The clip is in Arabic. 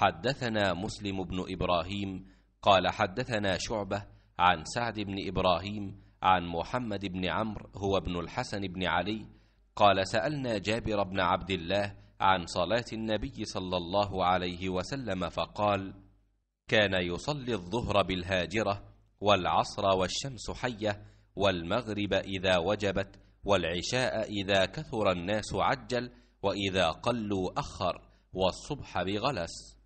حدثنا مسلم بن إبراهيم قال حدثنا شعبة عن سعد بن إبراهيم عن محمد بن عمرو هو ابن الحسن بن علي قال سألنا جابر بن عبد الله عن صلاة النبي صلى الله عليه وسلم فقال كان يصلي الظهر بالهاجرة والعصر والشمس حية والمغرب إذا وجبت والعشاء إذا كثر الناس عجل وإذا قلوا أخر والصبح بغلس